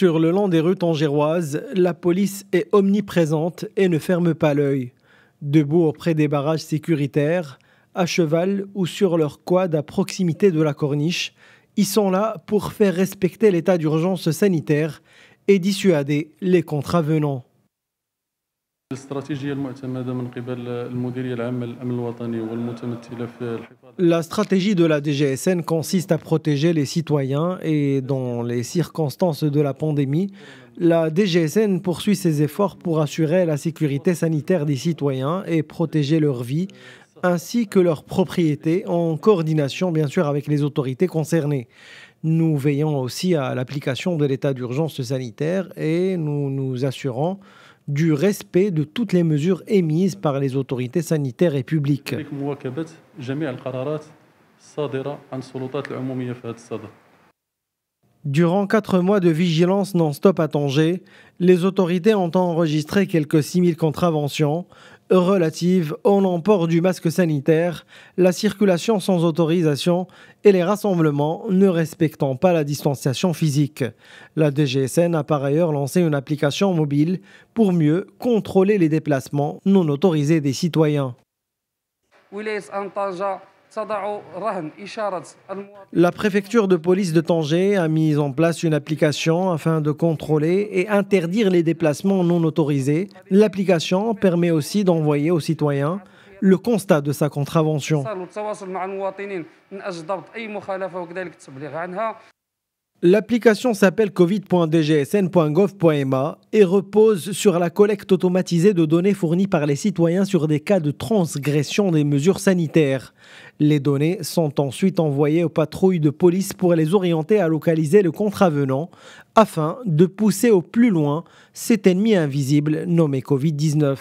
Sur le long des rues tangéroises, la police est omniprésente et ne ferme pas l'œil. Debout auprès des barrages sécuritaires, à cheval ou sur leur quad à proximité de la corniche, ils sont là pour faire respecter l'état d'urgence sanitaire et dissuader les contravenants. La stratégie de la DGSN consiste à protéger les citoyens et dans les circonstances de la pandémie, la DGSN poursuit ses efforts pour assurer la sécurité sanitaire des citoyens et protéger leur vie ainsi que leurs propriétés en coordination bien sûr avec les autorités concernées. Nous veillons aussi à l'application de l'état d'urgence sanitaire et nous nous assurons du respect de toutes les mesures émises par les autorités sanitaires et publiques. Durant quatre mois de vigilance non-stop à Tanger, les autorités ont enregistré quelques 6000 contraventions, Relative au non-port du masque sanitaire, la circulation sans autorisation et les rassemblements ne respectant pas la distanciation physique. La DGSN a par ailleurs lancé une application mobile pour mieux contrôler les déplacements non autorisés des citoyens. La préfecture de police de Tanger a mis en place une application afin de contrôler et interdire les déplacements non autorisés. L'application permet aussi d'envoyer aux citoyens le constat de sa contravention. L'application s'appelle covid.dgsn.gov.ma et repose sur la collecte automatisée de données fournies par les citoyens sur des cas de transgression des mesures sanitaires. Les données sont ensuite envoyées aux patrouilles de police pour les orienter à localiser le contravenant afin de pousser au plus loin cet ennemi invisible nommé Covid-19.